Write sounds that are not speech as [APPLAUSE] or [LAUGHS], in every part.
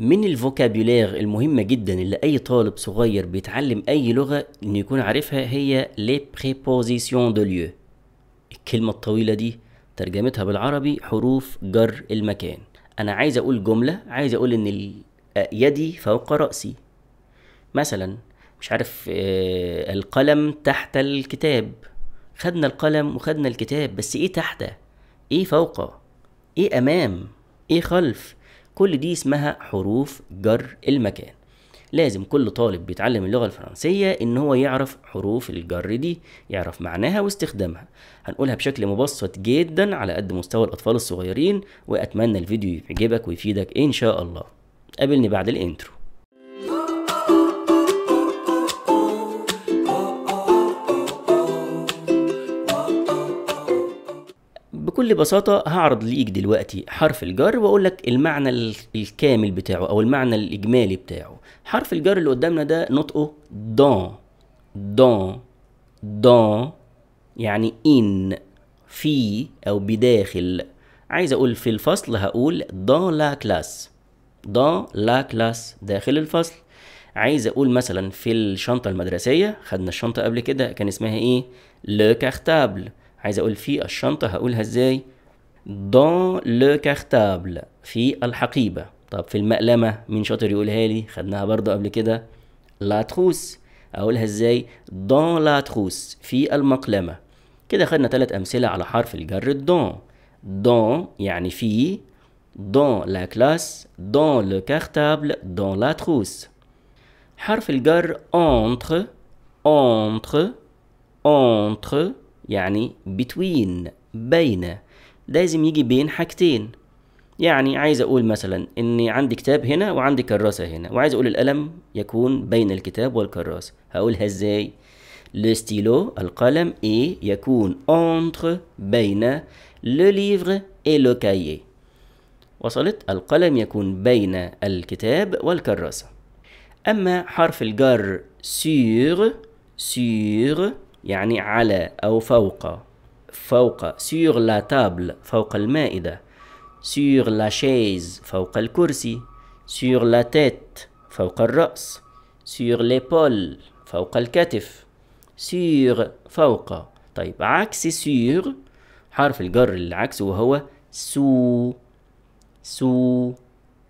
من الفوكابيولير المهمة جدا اللي أي طالب صغير بيتعلم أي لغة إنه يكون عارفها هي لي بريبوزيسيون دو ليو الكلمة الطويلة دي ترجمتها بالعربي حروف جر المكان أنا عايز أقول جملة عايز أقول إن آه، يدي فوق رأسي مثلا مش عارف آه القلم تحت الكتاب خدنا القلم وخدنا الكتاب بس ايه تحت ايه فوقه ايه امام ايه خلف كل دي اسمها حروف جر المكان لازم كل طالب بيتعلم اللغة الفرنسية إن هو يعرف حروف الجر دي يعرف معناها واستخدامها هنقولها بشكل مبسط جدا على قد مستوى الأطفال الصغيرين وأتمنى الفيديو يعجبك ويفيدك إن شاء الله قابلني بعد الانترو بكل بساطة هعرض ليك دلوقتي حرف الجر واقول لك المعنى الكامل بتاعه او المعنى الاجمالي بتاعه حرف الجر اللي قدامنا ده نطقه دون دون دون يعني إن في او بداخل عايز اقول في الفصل هقول دان لا كلاس دان لا كلاس داخل الفصل عايز اقول مثلا في الشنطه المدرسيه خدنا الشنطه قبل كده كان اسمها ايه لو كارتابل عايز اقول في الشنطه هقولها ازاي دون لو كارتابل في الحقيبه طب في المقلمه مين شاطر يقولها لي خدناها برضو قبل كده لا تروس اقولها ازاي دون لا تروس في المقلمه كده خدنا ثلاث امثله على حرف الجر دون دون يعني في دون لا كلاس دون لو كارتابل دون لا trousse. حرف الجر entre entre entre يعني between بين لازم يجي بين حاجتين يعني عايز اقول مثلا إني عندي كتاب هنا وعندي كراسه هنا وعايز اقول القلم يكون بين الكتاب والكراسه هقولها ازاي لو ستيلو القلم اي يكون entre بين لو ليفر اي لو وصلت القلم يكون بين الكتاب والكراسه اما حرف الجر سور سور يعني على أو فوق فوق سور لا تابل فوق المائدة سور لا شيز فوق الكرسي سور لا تيت فوق الرأس سور ليبول فوق الكتف سور فوق طيب عكس سور حرف الجر العكس وهو سو سو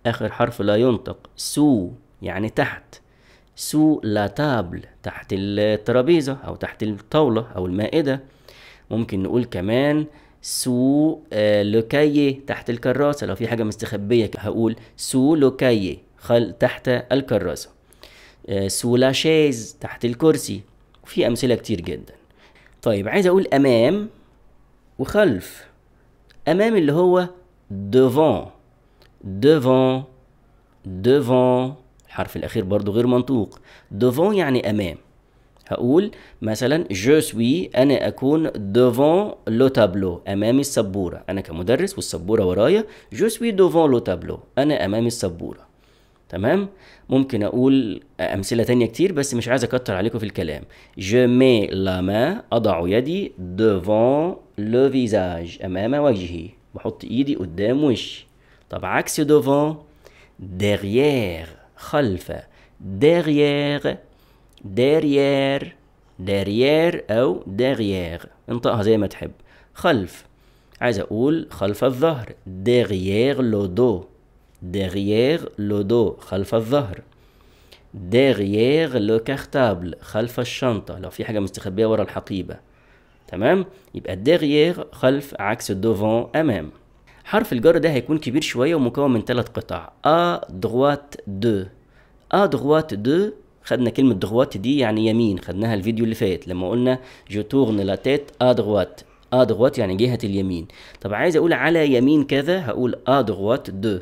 آخر حرف لا ينطق سو يعني تحت سو لا تابل تحت الترابيزة أو تحت الطاولة أو المائدة ممكن نقول كمان سو آه، لوكاي تحت الكراسة لو في حاجة مستخبية هقول سو لوكاي خل تحت الكراسة آه، سو لا شيز تحت الكرسي وفي أمثلة كتير جدا طيب عايز أقول أمام وخلف أمام اللي هو devant devant devant الحرف الأخير برضو غير منطوق devant يعني أمام هقول مثلا je suis أنا أكون devant le tableau أمام السبورة أنا كمدرس والسبورة ورايا je suis devant le tableau أنا أمام السبورة تمام ممكن اقول امثله تانية كتير بس مش عايز اكتر عليكم في الكلام je mets la main اضع يدي devant le visage امام وجهي بحط ايدي قدام وشي طب عكس devant derrière خلف derrière derrière derrière أو derrière انطقها زي ما تحب خلف عايز أقول خلف الظهر derrière لودو dos لودو خلف الظهر derrière لو كارتابل خلف الشنطة لو في حاجة مستخبية ورا الحقيبة تمام يبقى derrière خلف عكس دوفون أمام حرف الجر ده هيكون كبير شوية ومكون من ثلاث قطع ا دغوات دو ا دغوات دو خدنا كلمة دغوات دي يعني يمين خدناها الفيديو اللي فات لما قلنا جو تورن لا تيت ا دغوات ا دغوات يعني جهة اليمين طب عايز اقول على يمين كذا هقول ا دغوات دو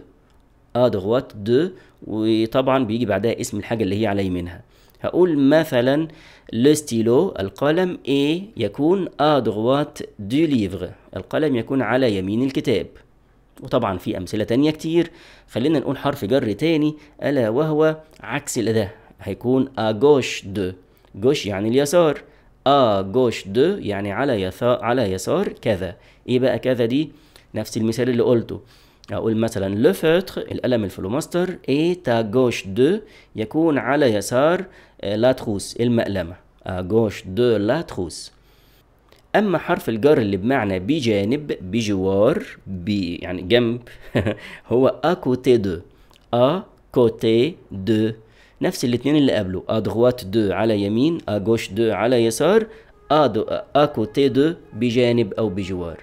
ا دغوات دو وطبعا بيجي بعدها اسم الحاجة اللي هي على يمينها هقول مثلا لو ستيلو القلم ايه يكون ا دغوات دو ليفر القلم يكون على يمين الكتاب وطبعا في أمثلة تانية كتير خلينا نقول حرف جر تاني ألا وهو عكس الأداة هيكون أجوش دو جوش يعني اليسار أجوش دو يعني على يسار على يسار كذا إيه بقى كذا دي نفس المثال اللي قلته أقول مثلا لو فوتر القلم الفلوماستر إيه تا جوش دو يكون على يسار آه، لاتروس المقلمة أجوش دو لاتروس اما حرف الجر اللي بمعنى بجانب بجوار بي يعني جنب [LAUGHS] هو اكوتي دو ا كوتي دو نفس الاتنين اللي قبله ادغوات دو على يمين اجوش دو على يسار أ اكوتي دو بجانب او بجوار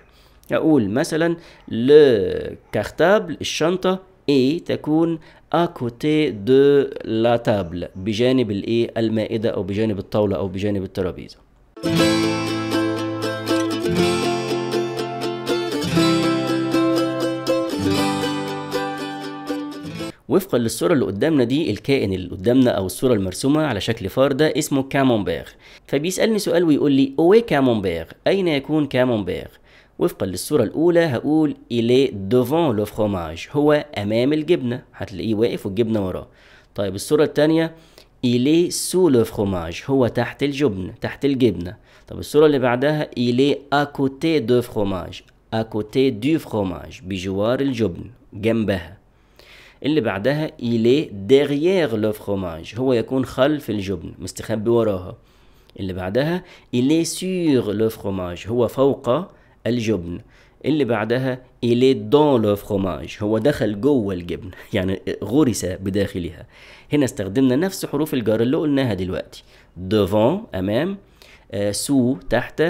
اقول مثلا لو كارتابل الشنطه اي تكون اكوتي دو لا تابل بجانب الايه المائده او بجانب الطاوله او بجانب الترابيزه وفقا للصورة اللي قدامنا دي الكائن اللي قدامنا أو الصورة المرسومة على شكل فار ده اسمه كامونبير فبيسألني سؤال ويقول لي أوي كامونبير أين يكون كامونبير؟ وفقا للصورة الأولى هقول إلي دوفون لو فروماج هو أمام الجبنة هتلاقيه واقف والجبنة وراه طيب الصورة التانية إلي سو لو فروماج هو تحت الجبن تحت الجبنة طب الصورة اللي بعدها إلي أكوتي دو فروماج أكوتي دو فروماج بجوار الجبن جنبها اللي بعدها إلي ديغيير لو فروماج هو يكون خلف الجبن مستخبي وراها اللي بعدها إلي سور لو فروماج هو فوق الجبن اللي بعدها إلي دون لو فروماج هو دخل جوه الجبن [LAUGHS] يعني غرس بداخلها هنا استخدمنا نفس حروف الجر اللي قلناها دلوقتي دوفون أمام آه سو تحت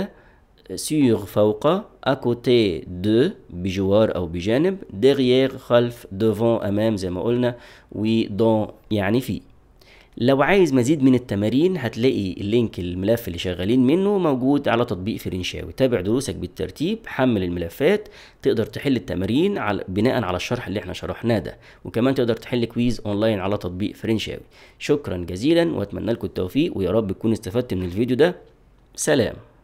سيغ فوق اكوتي دو بجوار أو بجانب ديغيير خلف دوفون أمام زي ما قلنا ودون يعني في لو عايز مزيد من التمارين هتلاقي اللينك الملف اللي شغالين منه موجود على تطبيق فرنشاوي تابع دروسك بالترتيب حمل الملفات تقدر تحل التمارين على بناء على الشرح اللي احنا شرحناه ده وكمان تقدر تحل كويز اونلاين على تطبيق فرنشاوي شكرا جزيلا واتمنى لكم التوفيق ويا رب تكون استفدت من الفيديو ده سلام